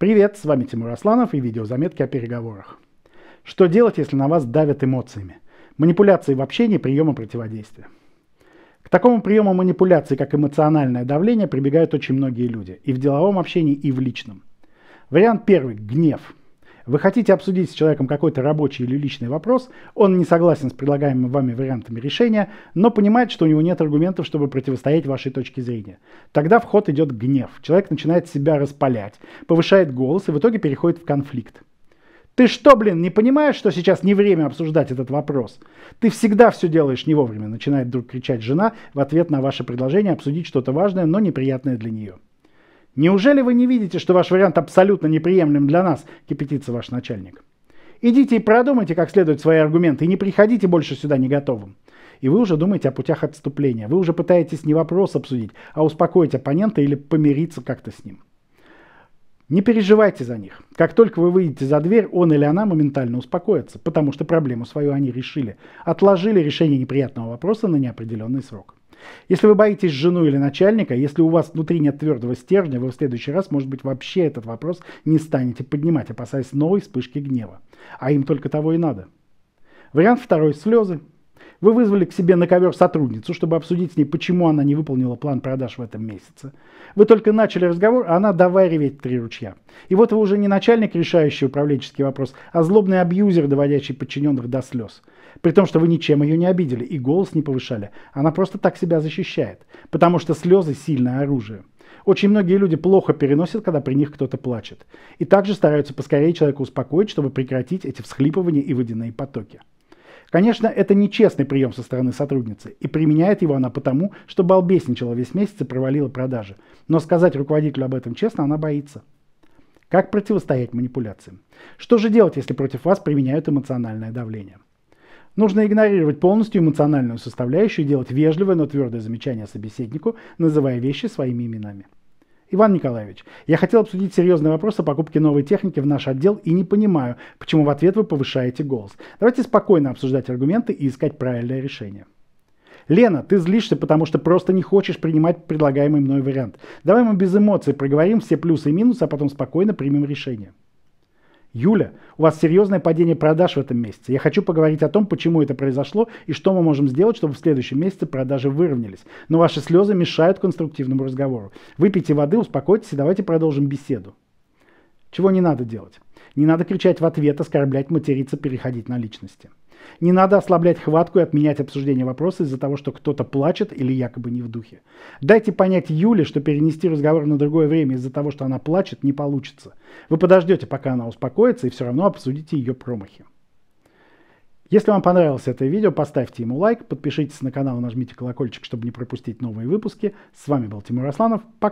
Привет, с вами Тимур Асланов и видеозаметки о переговорах. Что делать, если на вас давят эмоциями? Манипуляции в общении, приемы противодействия. К такому приему манипуляции, как эмоциональное давление, прибегают очень многие люди. И в деловом общении, и в личном. Вариант первый – гнев – вы хотите обсудить с человеком какой-то рабочий или личный вопрос, он не согласен с предлагаемыми вами вариантами решения, но понимает, что у него нет аргументов, чтобы противостоять вашей точке зрения. Тогда в ход идет гнев. Человек начинает себя распалять, повышает голос и в итоге переходит в конфликт. Ты что, блин, не понимаешь, что сейчас не время обсуждать этот вопрос? Ты всегда все делаешь не вовремя, начинает вдруг кричать жена в ответ на ваше предложение обсудить что-то важное, но неприятное для нее. Неужели вы не видите, что ваш вариант абсолютно неприемлем для нас, кипятится ваш начальник? Идите и продумайте как следует свои аргументы, и не приходите больше сюда не готовым. И вы уже думаете о путях отступления. Вы уже пытаетесь не вопрос обсудить, а успокоить оппонента или помириться как-то с ним. Не переживайте за них. Как только вы выйдете за дверь, он или она моментально успокоится, потому что проблему свою они решили. Отложили решение неприятного вопроса на неопределенный срок. Если вы боитесь жену или начальника, если у вас внутри нет твердого стержня, вы в следующий раз, может быть, вообще этот вопрос не станете поднимать, опасаясь новой вспышки гнева. А им только того и надо. Вариант второй – слезы. Вы вызвали к себе на ковер сотрудницу, чтобы обсудить с ней, почему она не выполнила план продаж в этом месяце. Вы только начали разговор, а она давай реветь три ручья. И вот вы уже не начальник, решающий управленческий вопрос, а злобный абьюзер, доводящий подчиненных до слез. При том, что вы ничем ее не обидели и голос не повышали. Она просто так себя защищает, потому что слезы – сильное оружие. Очень многие люди плохо переносят, когда при них кто-то плачет. И также стараются поскорее человека успокоить, чтобы прекратить эти всхлипывания и водяные потоки. Конечно, это нечестный прием со стороны сотрудницы, и применяет его она потому, что балбесничала весь месяц и провалила продажи. Но сказать руководителю об этом честно она боится. Как противостоять манипуляциям? Что же делать, если против вас применяют эмоциональное давление? Нужно игнорировать полностью эмоциональную составляющую и делать вежливое, но твердое замечание собеседнику, называя вещи своими именами. Иван Николаевич, я хотел обсудить серьезный вопрос о покупке новой техники в наш отдел и не понимаю, почему в ответ вы повышаете голос. Давайте спокойно обсуждать аргументы и искать правильное решение. Лена, ты злишься, потому что просто не хочешь принимать предлагаемый мной вариант. Давай мы без эмоций проговорим все плюсы и минусы, а потом спокойно примем решение. Юля, у вас серьезное падение продаж в этом месяце. Я хочу поговорить о том, почему это произошло и что мы можем сделать, чтобы в следующем месяце продажи выровнялись. Но ваши слезы мешают конструктивному разговору. Выпейте воды, успокойтесь и давайте продолжим беседу. Чего не надо делать? Не надо кричать в ответ, оскорблять, материться, переходить на личности. Не надо ослаблять хватку и отменять обсуждение вопроса из-за того, что кто-то плачет или якобы не в духе. Дайте понять Юле, что перенести разговор на другое время из-за того, что она плачет, не получится. Вы подождете, пока она успокоится, и все равно обсудите ее промахи. Если вам понравилось это видео, поставьте ему лайк, подпишитесь на канал, и нажмите колокольчик, чтобы не пропустить новые выпуски. С вами был Тимур Асланов. Пока!